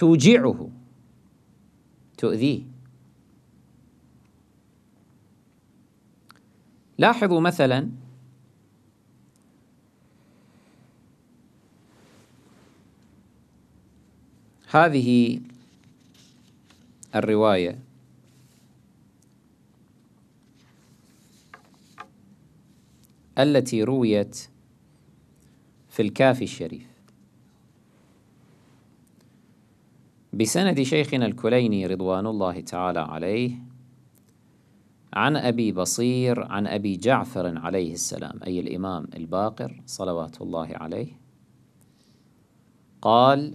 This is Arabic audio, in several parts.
توجعه تؤذيه لاحظوا مثلا هذه الروايه التي رويت في الكافي الشريف بسند شيخنا الكليني رضوان الله تعالى عليه عن أبي بصير عن أبي جعفر عليه السلام أي الإمام الباقر صلوات الله عليه قال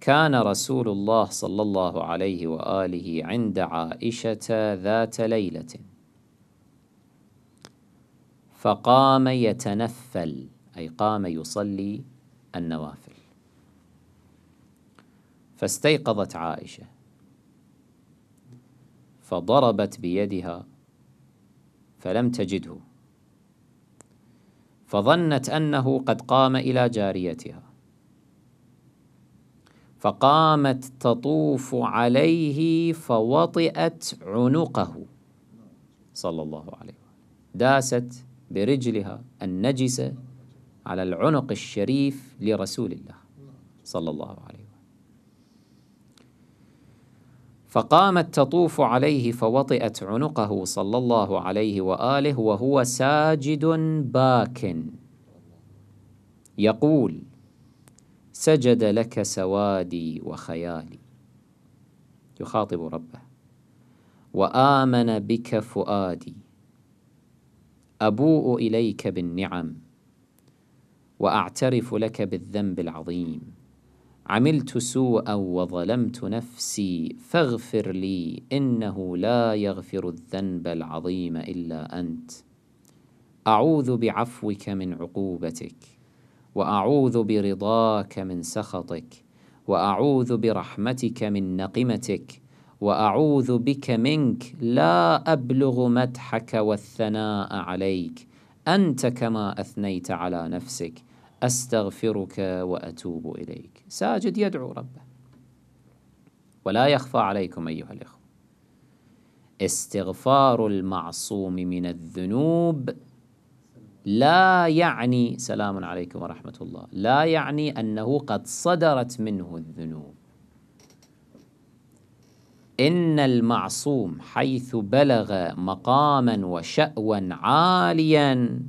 كان رسول الله صلى الله عليه وآله عند عائشة ذات ليلة فقام يتنفل أي قام يصلي النوافل فاستيقظت عائشة فضربت بيدها فلم تجده فظنت أنه قد قام إلى جاريتها فقامت تطوف عليه فوطئت عنقه صلى الله عليه وسلم داست برجلها النجسة على العنق الشريف لرسول الله صلى الله عليه وسلم فقامت تطوف عليه فوطئت عنقه صلى الله عليه واله وهو ساجد باك يقول سجد لك سوادي وخيالي يخاطب ربه وامن بك فؤادي ابوء اليك بالنعم واعترف لك بالذنب العظيم عملت سوءا وظلمت نفسي فاغفر لي انه لا يغفر الذنب العظيم الا انت اعوذ بعفوك من عقوبتك واعوذ برضاك من سخطك واعوذ برحمتك من نقمتك واعوذ بك منك لا ابلغ مدحك والثناء عليك انت كما اثنيت على نفسك أستغفرك وأتوب إليك ساجد يدعو ربه ولا يخفى عليكم أيها الإخوة استغفار المعصوم من الذنوب لا يعني سلام عليكم ورحمة الله لا يعني أنه قد صدرت منه الذنوب إن المعصوم حيث بلغ مقاما وشأوا عاليا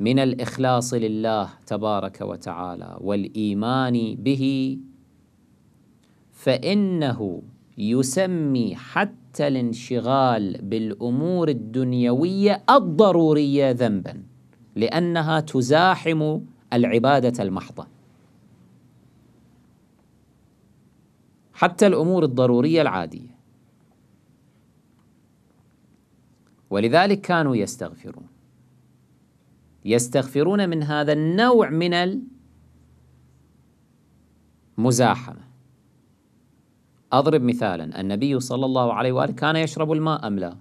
من الإخلاص لله تبارك وتعالى والإيمان به فإنه يسمي حتى الانشغال بالأمور الدنيوية الضرورية ذنبا لأنها تزاحم العبادة المحضة حتى الأمور الضرورية العادية ولذلك كانوا يستغفرون يستغفرون من هذا النوع من المزاحمة أضرب مثالا النبي صلى الله عليه وآله كان يشرب الماء أم لا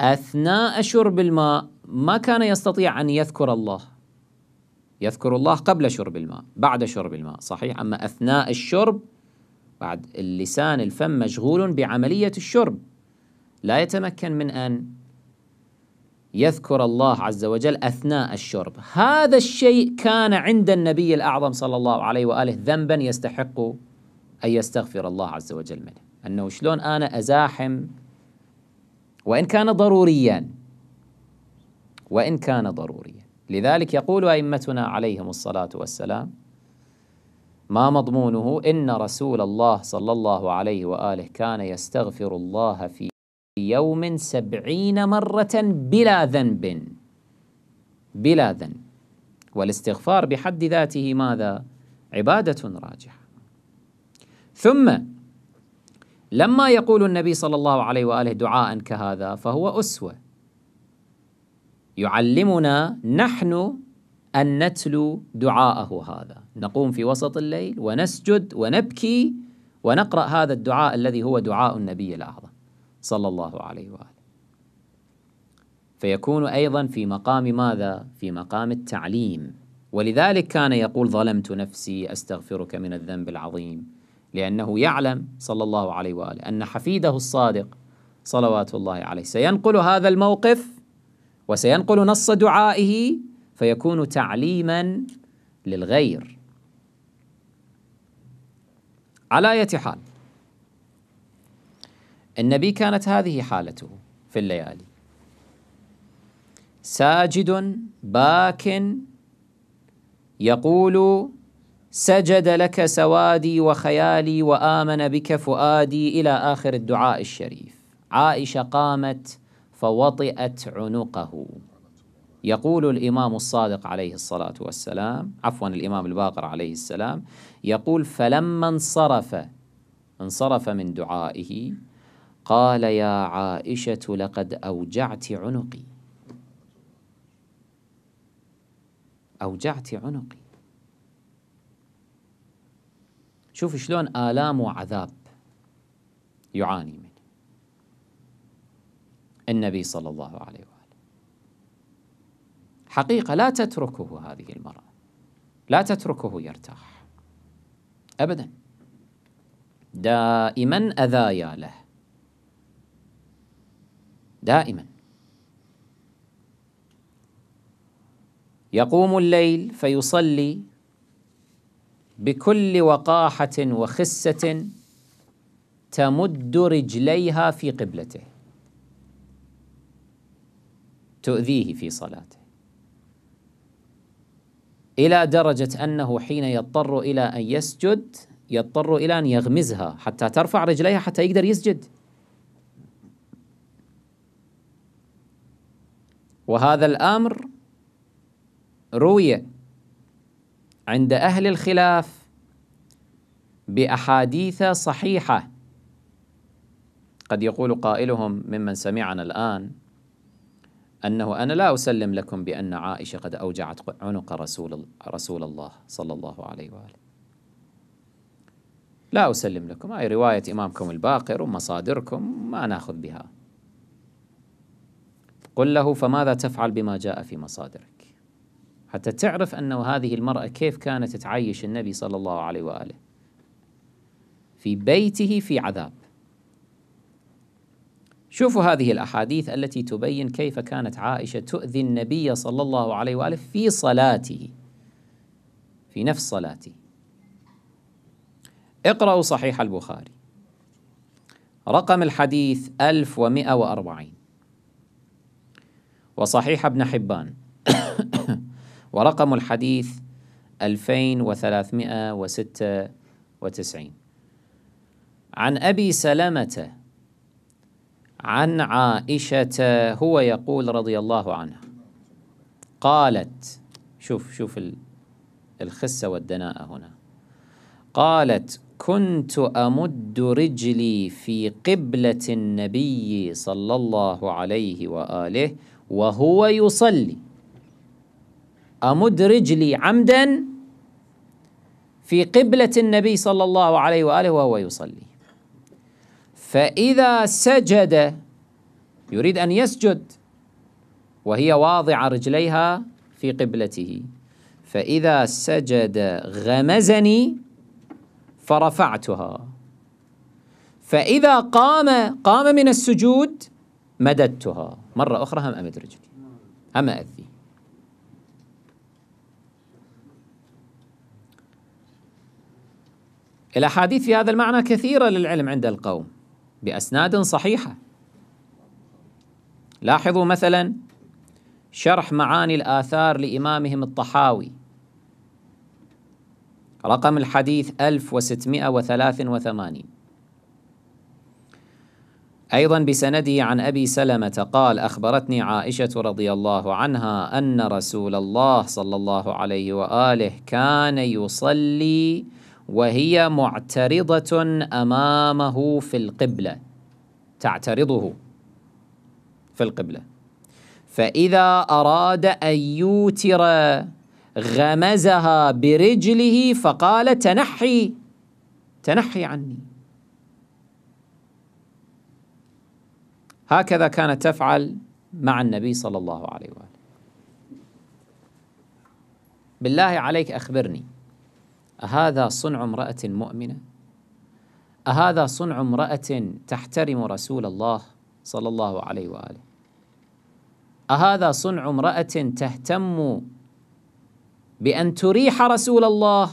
أثناء شرب الماء ما كان يستطيع أن يذكر الله يذكر الله قبل شرب الماء بعد شرب الماء صحيح أما أثناء الشرب بعد اللسان الفم مشغول بعملية الشرب لا يتمكن من أن يذكر الله عز وجل أثناء الشرب هذا الشيء كان عند النبي الأعظم صلى الله عليه وآله ذنبا يستحق أن يستغفر الله عز وجل منه أنه شلون أنا أزاحم وإن كان ضروريا وإن كان ضروريا لذلك يقول أئمتنا عليهم الصلاة والسلام ما مضمونه إن رسول الله صلى الله عليه وآله كان يستغفر الله في يوم سبعين مرة بلا ذنب بلا ذنب والاستغفار بحد ذاته ماذا؟ عبادة راجحة ثم لما يقول النبي صلى الله عليه وآله دعاء كهذا فهو أسوة يعلمنا نحن أن نتلو دعاءه هذا نقوم في وسط الليل ونسجد ونبكي ونقرأ هذا الدعاء الذي هو دعاء النبي الأعظم صلى الله عليه وآله فيكون أيضا في مقام ماذا؟ في مقام التعليم ولذلك كان يقول ظلمت نفسي أستغفرك من الذنب العظيم لأنه يعلم صلى الله عليه وآله أن حفيده الصادق صلوات الله عليه سينقل هذا الموقف وسينقل نص دعائه فيكون تعليما للغير على اية حال النبي كانت هذه حالته في الليالي ساجد باك يقول سجد لك سوادي وخيالي وآمن بك فؤادي إلى آخر الدعاء الشريف عائشة قامت فوطئت عنقه يقول الإمام الصادق عليه الصلاة والسلام عفوا الإمام الباقر عليه السلام يقول فلما انصرف انصرف من دعائه قال يا عائشة لقد أوجعت عنقي أوجعت عنقي شوف شلون آلام وعذاب يعاني منه النبي صلى الله عليه وآله حقيقة لا تتركه هذه المرأة لا تتركه يرتاح أبدا دائما أذايا له دائما يقوم الليل فيصلي بكل وقاحة وخسة تمد رجليها في قبلته تؤذيه في صلاته إلى درجة أنه حين يضطر إلى أن يسجد يضطر إلى أن يغمزها حتى ترفع رجليها حتى يقدر يسجد وهذا الأمر روي عند أهل الخلاف بأحاديث صحيحة قد يقول قائلهم ممن سمعنا الآن أنه أنا لا أسلم لكم بأن عائشة قد أوجعت عنق رسول, رسول الله صلى الله عليه وآله لا أسلم لكم اي رواية إمامكم الباقر ومصادركم ما ناخذ بها قل له فماذا تفعل بما جاء في مصادرك حتى تعرف أنه هذه المرأة كيف كانت تعيش النبي صلى الله عليه وآله في بيته في عذاب شوفوا هذه الأحاديث التي تبين كيف كانت عائشة تؤذي النبي صلى الله عليه وآله في صلاته في نفس صلاته اقرأوا صحيح البخاري رقم الحديث 1140 وصحيح ابن حبان ورقم الحديث 2396 عن أبي سلمة عن عائشة هو يقول رضي الله عنها قالت شوف شوف الخسة والدناءة هنا قالت كنت أمد رجلي في قبلة النبي صلى الله عليه وآله وهو يصلي أمد رجلي عمدا في قبلة النبي صلى الله عليه وآله وهو يصلي فإذا سجد يريد أن يسجد وهي واضعة رجليها في قبلته فإذا سجد غمزني فرفعتها فإذا قام قام من السجود مددتها مرة أخرى هم أمد رجلي هم أذي الأحاديث في هذا المعنى كثيرة للعلم عند القوم بأسناد صحيحة لاحظوا مثلا شرح معاني الآثار لإمامهم الطحاوي رقم الحديث 1683 أيضا بسنده عن أبي سلمة قال أخبرتني عائشة رضي الله عنها أن رسول الله صلى الله عليه وآله كان يصلي وهي معترضة أمامه في القبلة تعترضه في القبلة فإذا أراد أن يوتر غمزها برجله فقال تنحي تنحي عني هكذا كانت تفعل مع النبي صلى الله عليه واله بالله عليك اخبرني اهذا صنع امراه مؤمنه اهذا صنع امراه تحترم رسول الله صلى الله عليه واله اهذا صنع امراه تهتم بان تريح رسول الله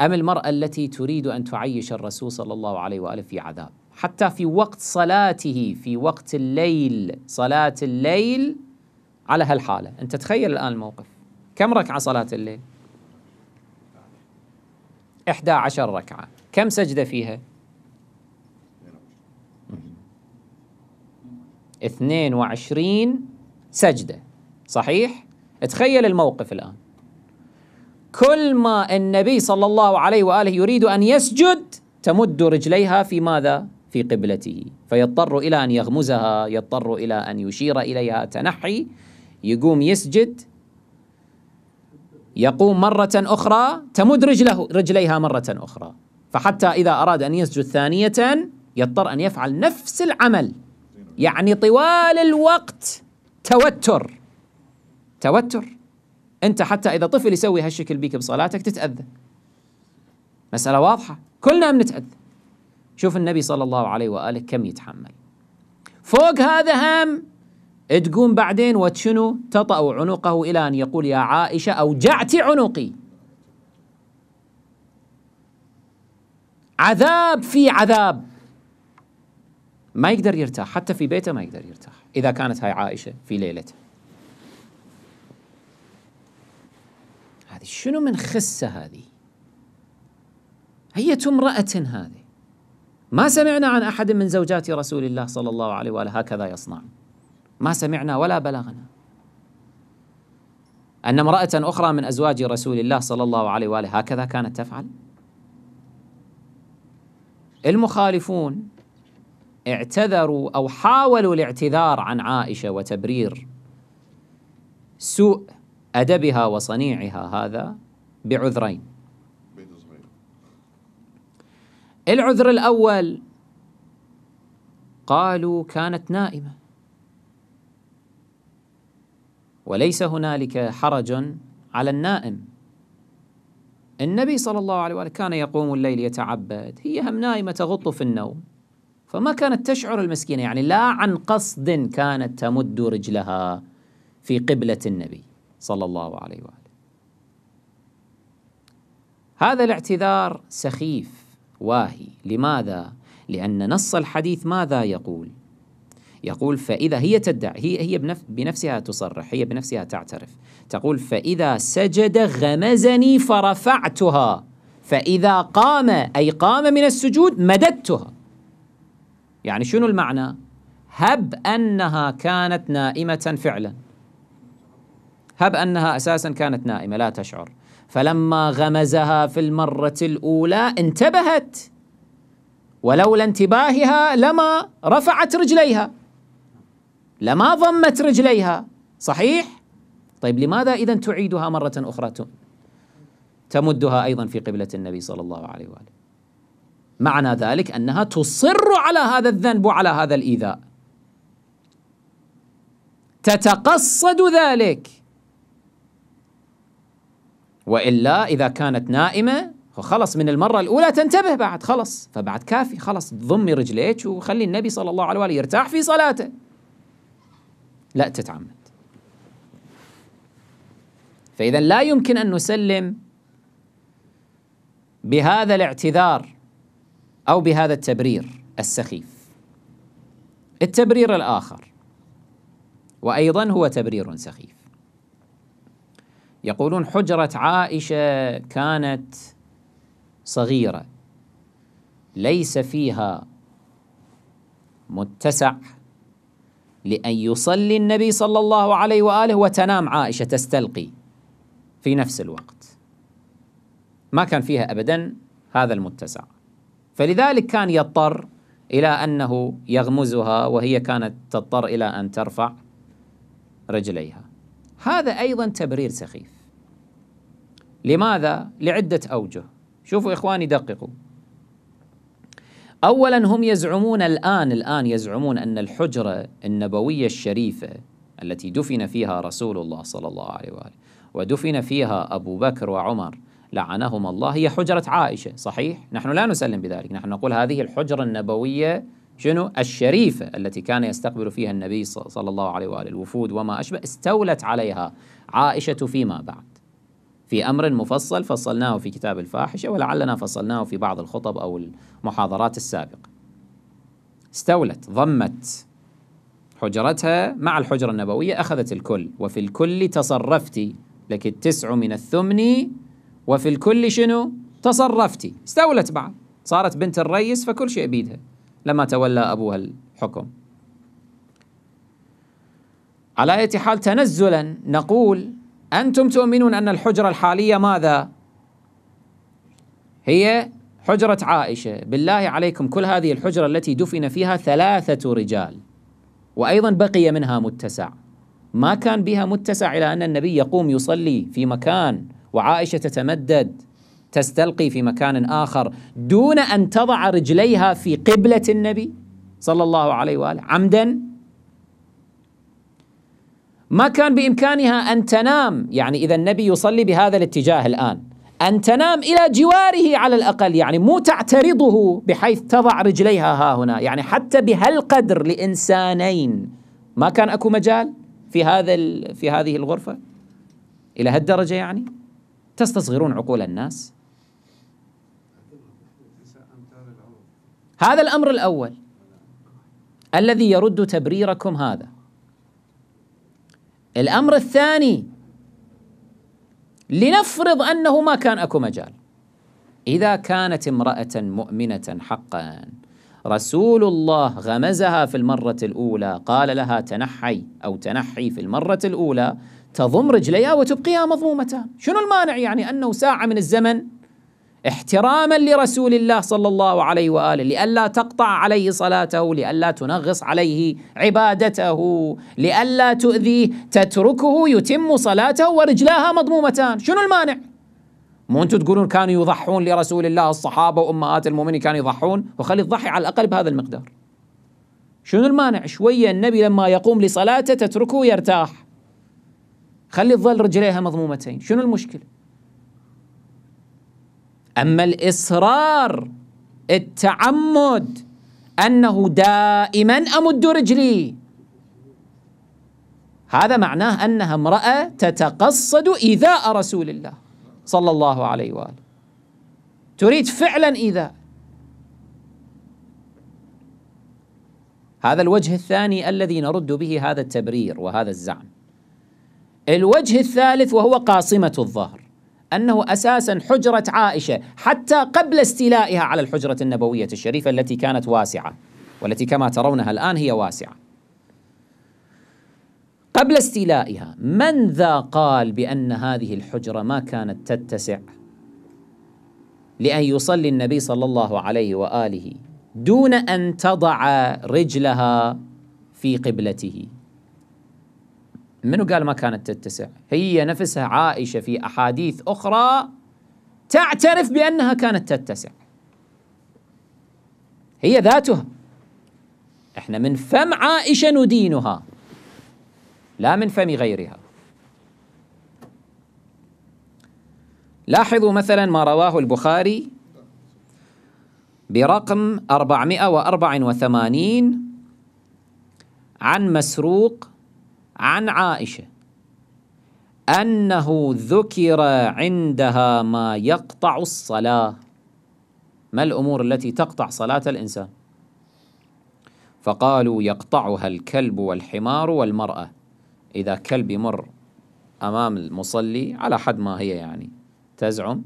ام المراه التي تريد ان تعيش الرسول صلى الله عليه واله في عذاب حتى في وقت صلاته في وقت الليل صلاة الليل على هالحالة أنت تخيل الآن الموقف كم ركعة صلاة الليل عشر ركعة كم سجدة فيها 22 سجدة صحيح تخيل الموقف الآن كل ما النبي صلى الله عليه وآله يريد أن يسجد تمد رجليها في ماذا في قبلته فيضطر إلى أن يغمزها يضطر إلى أن يشير إليها تنحي يقوم يسجد يقوم مرة أخرى تمد رجله رجليها مرة أخرى فحتى إذا أراد أن يسجد ثانية يضطر أن يفعل نفس العمل يعني طوال الوقت توتر توتر أنت حتى إذا طفل يسوي هالشكل بيك بصلاتك تتأذى مسألة واضحة كلنا بنتأذى شوف النبي صلى الله عليه وآله كم يتحمل فوق هذا هم تقوم بعدين وتشنو تطأ عنقه إلى أن يقول يا عائشة أوجعت عنقي عذاب في عذاب ما يقدر يرتاح حتى في بيته ما يقدر يرتاح إذا كانت هاي عائشة في ليلته هذه شنو من خسة هذه هي امرأة هذه ما سمعنا عن أحد من زوجات رسول الله صلى الله عليه وآله هكذا يصنع ما سمعنا ولا بلغنا أن امرأة أخرى من أزواج رسول الله صلى الله عليه وآله هكذا كانت تفعل المخالفون اعتذروا أو حاولوا الاعتذار عن عائشة وتبرير سوء أدبها وصنيعها هذا بعذرين العذر الأول قالوا كانت نائمة وليس هنالك حرج على النائم النبي صلى الله عليه وآله كان يقوم الليل يتعبد هي هم نائمة تغط في النوم فما كانت تشعر المسكينة يعني لا عن قصد كانت تمد رجلها في قبلة النبي صلى الله عليه وآله هذا الاعتذار سخيف واهي لماذا؟ لأن نص الحديث ماذا يقول؟ يقول فإذا هي تدعي هي هي بنف بنفسها تصرح هي بنفسها تعترف تقول فإذا سجد غمزني فرفعتها فإذا قام أي قام من السجود مددتها يعني شنو المعنى؟ هب أنها كانت نائمة فعلا هب أنها أساسا كانت نائمة لا تشعر فلما غمزها في المرة الأولى انتبهت ولولا انتباهها لما رفعت رجليها لما ضمت رجليها صحيح؟ طيب لماذا إذا تعيدها مرة أخرى تمدها أيضا في قبلة النبي صلى الله عليه وآله معنى ذلك أنها تصر على هذا الذنب وعلى هذا الإيذاء تتقصد ذلك وإلا إذا كانت نائمة خلص من المرة الأولى تنتبه بعد خلص فبعد كافي خلص ضمي رجليك وخلي النبي صلى الله عليه وآله يرتاح في صلاته لا تتعمد فإذا لا يمكن أن نسلم بهذا الاعتذار أو بهذا التبرير السخيف التبرير الآخر وأيضا هو تبرير سخيف يقولون حجرة عائشة كانت صغيرة ليس فيها متسع لأن يصلي النبي صلى الله عليه وآله وتنام عائشة تستلقي في نفس الوقت ما كان فيها أبدا هذا المتسع فلذلك كان يضطر إلى أنه يغمزها وهي كانت تضطر إلى أن ترفع رجليها هذا أيضا تبرير سخيف لماذا؟ لعدة أوجه شوفوا إخواني دققوا أولا هم يزعمون الآن الآن يزعمون أن الحجرة النبوية الشريفة التي دفن فيها رسول الله صلى الله عليه وآله ودفن فيها أبو بكر وعمر لعنهما الله هي حجرة عائشة صحيح؟ نحن لا نسلم بذلك نحن نقول هذه الحجرة النبوية شنو الشريفة التي كان يستقبل فيها النبي صلى الله عليه وآله الوفود وما أشبه استولت عليها عائشة فيما بعد في أمر مفصل فصلناه في كتاب الفاحشة ولعلنا فصلناه في بعض الخطب أو المحاضرات السابقة استولت ضمت حجرتها مع الحجرة النبوية أخذت الكل وفي الكل تصرفتي لك التسع من الثمن وفي الكل شنو تصرفتي استولت بعد صارت بنت الريس فكل شيء بيدها لما تولى أبوها الحكم على أي حال تنزلا نقول أنتم تؤمنون أن الحجرة الحالية ماذا؟ هي حجرة عائشة بالله عليكم كل هذه الحجرة التي دفن فيها ثلاثة رجال وأيضا بقي منها متسع ما كان بها متسع إلى أن النبي يقوم يصلي في مكان وعائشة تتمدد تستلقي في مكان آخر دون أن تضع رجليها في قبلة النبي صلى الله عليه وآله عمدا ما كان بإمكانها أن تنام يعني إذا النبي يصلي بهذا الاتجاه الآن أن تنام إلى جواره على الأقل يعني مو تعترضه بحيث تضع رجليها ها هنا يعني حتى بهالقدر لإنسانين ما كان أكو مجال في هذا في هذه الغرفة إلى هالدرجة يعني تستصغرون عقول الناس هذا الامر الاول الذي يرد تبريركم هذا الامر الثاني لنفرض انه ما كان اكو مجال اذا كانت امراه مؤمنه حقا رسول الله غمزها في المره الاولى قال لها تنحي او تنحي في المره الاولى تضم رجليها وتبقيها مضمومتها شنو المانع يعني انه ساعه من الزمن احتراما لرسول الله صلى الله عليه واله لئلا تقطع عليه صلاته لئلا تنغص عليه عبادته لئلا تؤذيه تتركه يتم صلاته ورجلاها مضمومتان شنو المانع مو انتم تقولون كانوا يضحون لرسول الله الصحابه وامهات المؤمنين كانوا يضحون وخلي الضحي على الاقل بهذا المقدار شنو المانع شويه النبي لما يقوم لصلاته تتركه يرتاح خلي تظل رجليها مضمومتين شنو المشكله أما الإصرار التعمد أنه دائما أمد رجلي هذا معناه أنها امرأة تتقصد إيذاء رسول الله صلى الله عليه وآله تريد فعلا إيذاء هذا الوجه الثاني الذي نرد به هذا التبرير وهذا الزعم الوجه الثالث وهو قاصمة الظهر أنه أساسا حجرة عائشة حتى قبل استيلائها على الحجرة النبوية الشريفة التي كانت واسعة والتي كما ترونها الآن هي واسعة قبل استيلائها من ذا قال بأن هذه الحجرة ما كانت تتسع لأن يصلي النبي صلى الله عليه وآله دون أن تضع رجلها في قبلته منو قال ما كانت تتسع هي نفسها عائشة في أحاديث أخرى تعترف بأنها كانت تتسع هي ذاتها احنا من فم عائشة ندينها لا من فم غيرها لاحظوا مثلا ما رواه البخاري برقم 484 عن مسروق عن عائشة أنه ذكر عندها ما يقطع الصلاة ما الأمور التي تقطع صلاة الإنسان فقالوا يقطعها الكلب والحمار والمرأة إذا كلب يمر أمام المصلي على حد ما هي يعني تزعم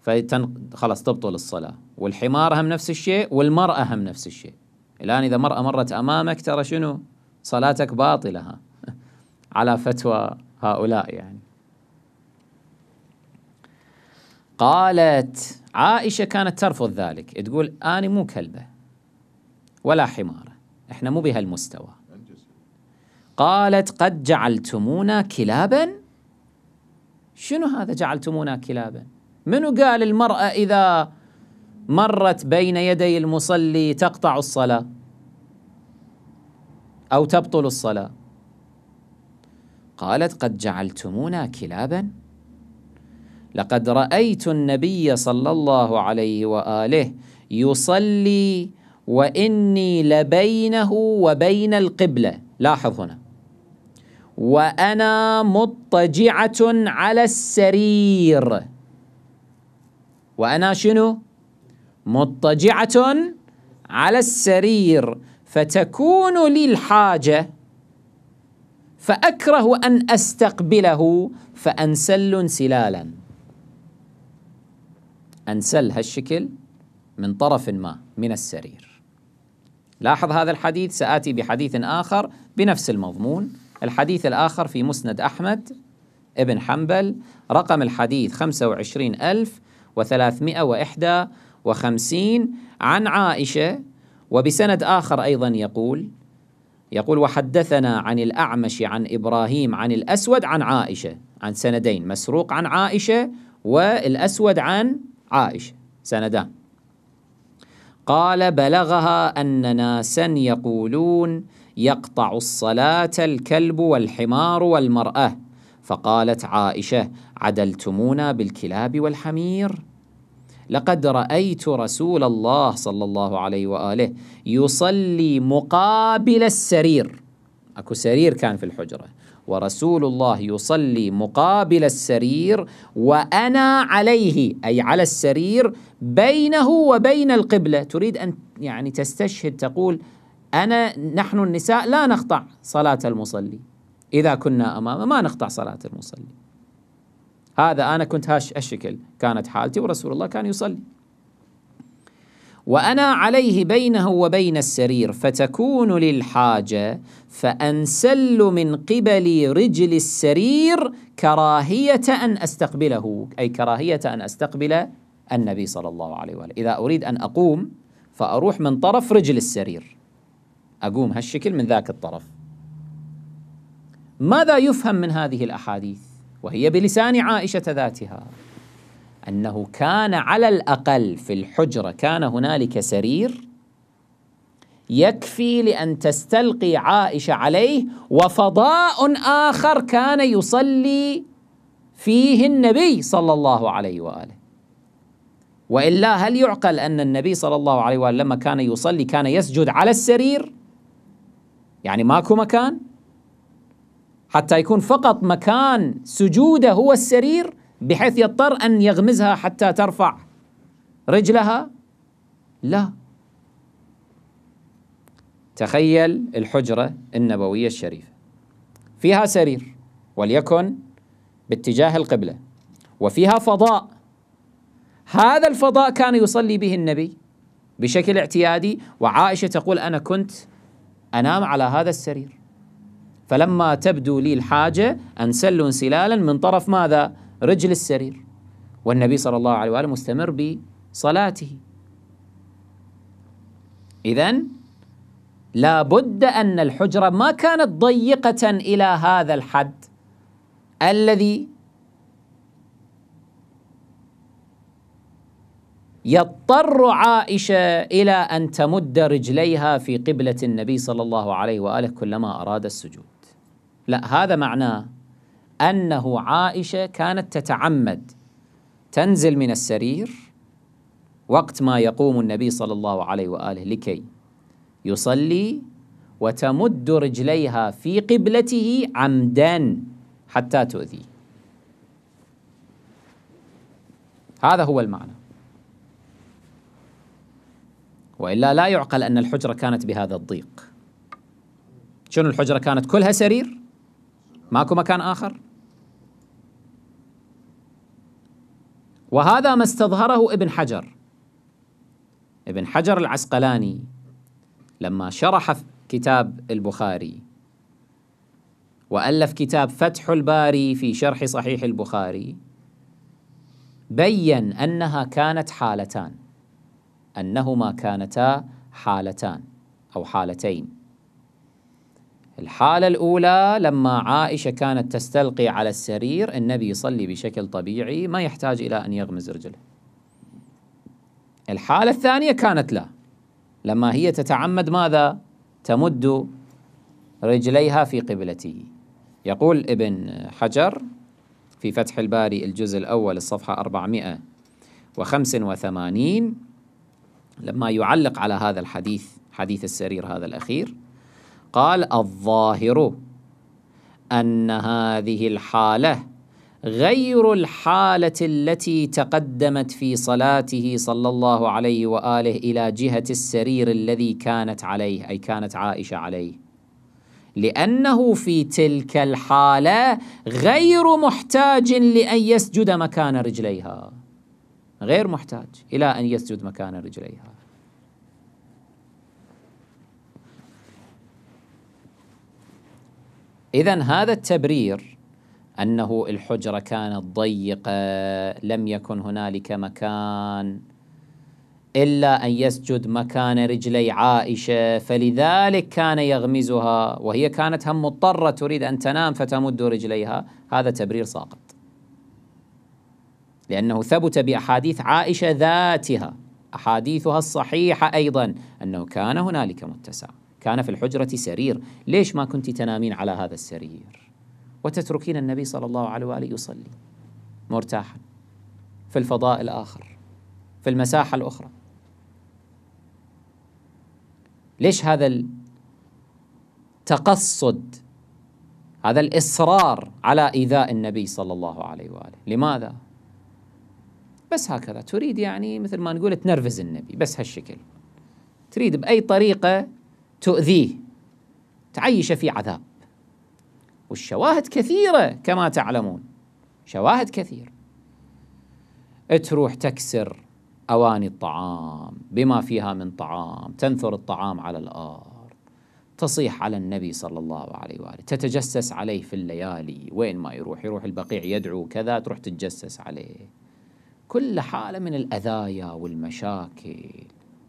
فتن خلاص تبطل الصلاة والحمار هم نفس الشيء والمرأة هم نفس الشيء الآن إذا مرأة مرت أمامك ترى شنو صلاتك باطلة ها على فتوى هؤلاء يعني قالت عائشة كانت ترفض ذلك تقول أنا مو كلبة ولا حمارة إحنا مو بهالمستوى قالت قد جعلتمونا كلابا شنو هذا جعلتمونا كلابا منو قال المرأة إذا مرت بين يدي المصلي تقطع الصلاة أو تبطل الصلاة قالت قد جعلتمونا كلابا لقد رأيت النبي صلى الله عليه وآله يصلي وإني لبينه وبين القبلة لاحظ هنا وأنا مضطجعة على السرير وأنا شنو؟ مضطجعة على السرير فتكون لي الحاجة فأكره أن أستقبله فأنسل انسلالا أنسل هالشكل من طرف ما من السرير لاحظ هذا الحديث سآتي بحديث آخر بنفس المضمون الحديث الآخر في مسند أحمد ابن حنبل رقم الحديث 25351 وخمسين عن عائشة وبسند آخر أيضا يقول يقول وحدثنا عن الأعمش عن إبراهيم عن الأسود عن عائشة عن سندين مسروق عن عائشة والأسود عن عائشة سندان قال بلغها أن ناسا يقولون يقطع الصلاة الكلب والحمار والمرأة فقالت عائشة عدلتمونا بالكلاب والحمير لقد رأيت رسول الله صلى الله عليه وآله يصلي مقابل السرير أكو سرير كان في الحجرة ورسول الله يصلي مقابل السرير وأنا عليه أي على السرير بينه وبين القبلة تريد أن يعني تستشهد تقول أنا نحن النساء لا نقطع صلاة المصلي إذا كنا أمامه ما نقطع صلاة المصلي هذا أنا كنت هاش الشكل كانت حالتي ورسول الله كان يصلي وأنا عليه بينه وبين السرير فتكون للحاجة فأنسل من قبل رجل السرير كراهية أن أستقبله أي كراهية أن أستقبل النبي صلى الله عليه وآله إذا أريد أن أقوم فأروح من طرف رجل السرير أقوم هالشكل من ذاك الطرف ماذا يفهم من هذه الأحاديث وهي بلسان عائشه ذاتها انه كان على الاقل في الحجره كان هنالك سرير يكفي لان تستلقي عائشه عليه وفضاء اخر كان يصلي فيه النبي صلى الله عليه واله والا هل يعقل ان النبي صلى الله عليه واله لما كان يصلي كان يسجد على السرير يعني ماكو مكان حتى يكون فقط مكان سجوده هو السرير بحيث يضطر أن يغمزها حتى ترفع رجلها لا تخيل الحجرة النبوية الشريفة فيها سرير وليكن باتجاه القبلة وفيها فضاء هذا الفضاء كان يصلي به النبي بشكل اعتيادي وعائشة تقول أنا كنت أنام على هذا السرير فلما تبدو لي الحاجة أنسل انسلالا من طرف ماذا؟ رجل السرير والنبي صلى الله عليه وآله مستمر بصلاته إذا لابد أن الحجرة ما كانت ضيقة إلى هذا الحد الذي يضطر عائشة إلى أن تمد رجليها في قبلة النبي صلى الله عليه وآله كلما أراد السجود لا هذا معناه أنه عائشة كانت تتعمد تنزل من السرير وقت ما يقوم النبي صلى الله عليه وآله لكي يصلي وتمد رجليها في قبلته عمدا حتى تؤذيه هذا هو المعنى وإلا لا يعقل أن الحجرة كانت بهذا الضيق شنو الحجرة كانت كلها سرير ماكو مكان آخر وهذا ما استظهره ابن حجر ابن حجر العسقلاني لما شرح كتاب البخاري وألف كتاب فتح الباري في شرح صحيح البخاري بين أنها كانت حالتان أنهما كانتا حالتان أو حالتين الحالة الأولى لما عائشة كانت تستلقي على السرير النبي يصلي بشكل طبيعي ما يحتاج إلى أن يغمز رجله الحالة الثانية كانت لا لما هي تتعمد ماذا؟ تمد رجليها في قبلته يقول ابن حجر في فتح الباري الجزء الأول الصفحة 485 لما يعلق على هذا الحديث حديث السرير هذا الأخير قال الظاهر أن هذه الحالة غير الحالة التي تقدمت في صلاته صلى الله عليه وآله إلى جهة السرير الذي كانت عليه أي كانت عائشة عليه لأنه في تلك الحالة غير محتاج لأن يسجد مكان رجليها غير محتاج إلى أن يسجد مكان رجليها إذا هذا التبرير أنه الحجرة كانت ضيقة لم يكن هنالك مكان إلا أن يسجد مكان رجلي عائشة فلذلك كان يغمزها وهي كانت هم مضطرة تريد أن تنام فتمد رجليها هذا تبرير ساقط لأنه ثبت بأحاديث عائشة ذاتها أحاديثها الصحيحة أيضا أنه كان هنالك متسع كان في الحجرة سرير ليش ما كنت تنامين على هذا السرير وتتركين النبي صلى الله عليه وآله يصلي مرتاحا في الفضاء الآخر في المساحة الأخرى ليش هذا التقصد هذا الإصرار على إيذاء النبي صلى الله عليه وآله لماذا؟ بس هكذا تريد يعني مثل ما نقول تنرفز النبي بس هالشكل تريد بأي طريقة تؤذيه تعيش في عذاب والشواهد كثيرة كما تعلمون شواهد كثير تروح تكسر أواني الطعام بما فيها من طعام تنثر الطعام على الأرض تصيح على النبي صلى الله عليه وآله تتجسس عليه في الليالي وين ما يروح يروح البقيع يدعو كذا تروح تتجسس عليه كل حالة من الأذايا والمشاكل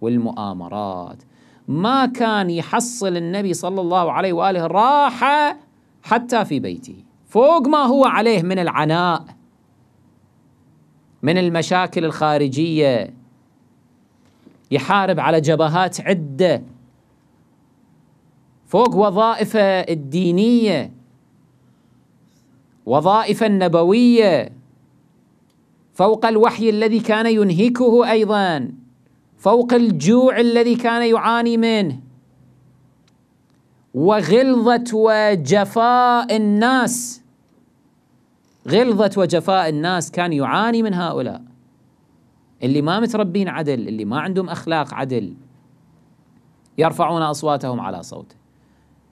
والمؤامرات ما كان يحصل النبي صلى الله عليه واله الراحه حتى في بيته فوق ما هو عليه من العناء من المشاكل الخارجيه يحارب على جبهات عده فوق وظائفه الدينيه وظائفه النبويه فوق الوحي الذي كان ينهكه ايضا فوق الجوع الذي كان يعاني منه وغلظة وجفاء الناس غلظة وجفاء الناس كان يعاني من هؤلاء اللي ما متربين عدل اللي ما عندهم أخلاق عدل يرفعون أصواتهم على صوته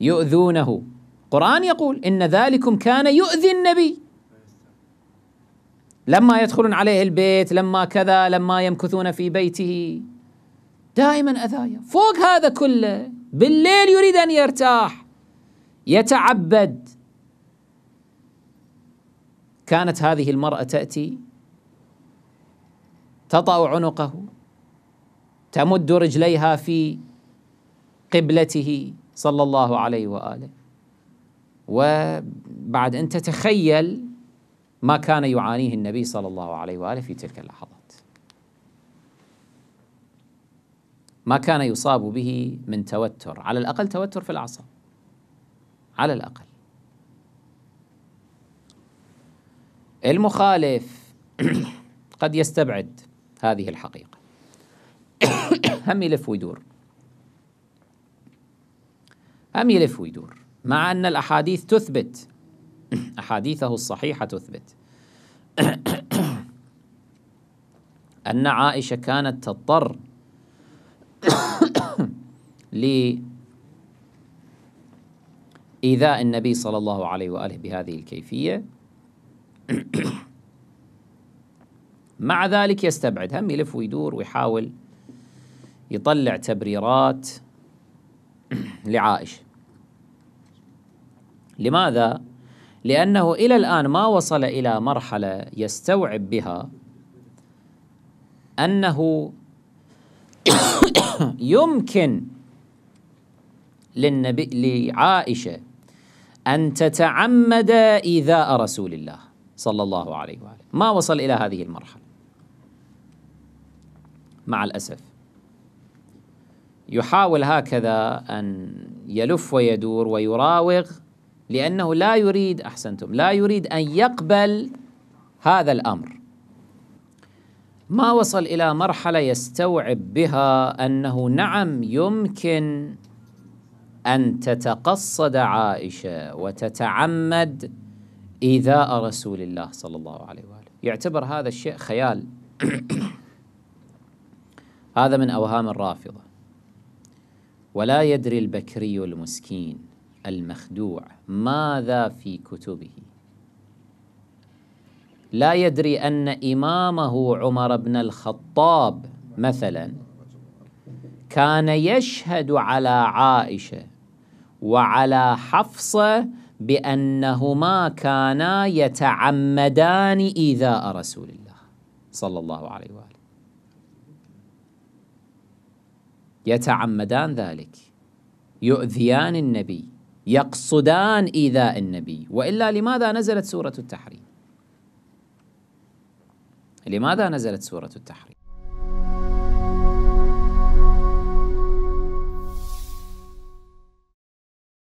يؤذونه القرآن يقول إن ذلكم كان يؤذي النبي لما يدخلون عليه البيت لما كذا لما يمكثون في بيته دائما أذايا فوق هذا كله بالليل يريد أن يرتاح يتعبد كانت هذه المرأة تأتي تطأ عنقه تمد رجليها في قبلته صلى الله عليه واله وبعد ان تتخيل ما كان يعانيه النبي صلى الله عليه واله في تلك اللحظه ما كان يصاب به من توتر على الأقل توتر في الأعصاب على الأقل المخالف قد يستبعد هذه الحقيقة هم يلف ويدور هم يلف ويدور مع أن الأحاديث تثبت أحاديثه الصحيحة تثبت أن عائشة كانت تضطر لإيذاء النبي صلى الله عليه وآله بهذه الكيفية مع ذلك يستبعد هم يلف ويدور ويحاول يطلع تبريرات لعائشة لماذا؟ لأنه إلى الآن ما وصل إلى مرحلة يستوعب بها أنه يمكن للنبي لعائشة أن تتعمد إيذاء رسول الله صلى الله عليه وآله ما وصل إلى هذه المرحلة مع الأسف يحاول هكذا أن يلف ويدور ويراوغ لأنه لا يريد أحسنتم لا يريد أن يقبل هذا الأمر ما وصل إلى مرحلة يستوعب بها أنه نعم يمكن أن تتقصد عائشة وتتعمد إيذاء رسول الله صلى الله عليه وآله يعتبر هذا الشيء خيال هذا من أوهام الرافضة ولا يدري البكري المسكين المخدوع ماذا في كتبه لا يدري أن إمامه عمر بن الخطاب مثلا كان يشهد على عائشة وعلى حفصة بأنهما كانا يتعمدان إيذاء رسول الله صلى الله عليه وآله يتعمدان ذلك يؤذيان النبي يقصدان إيذاء النبي وإلا لماذا نزلت سورة التحريم لماذا نزلت سورة التحريم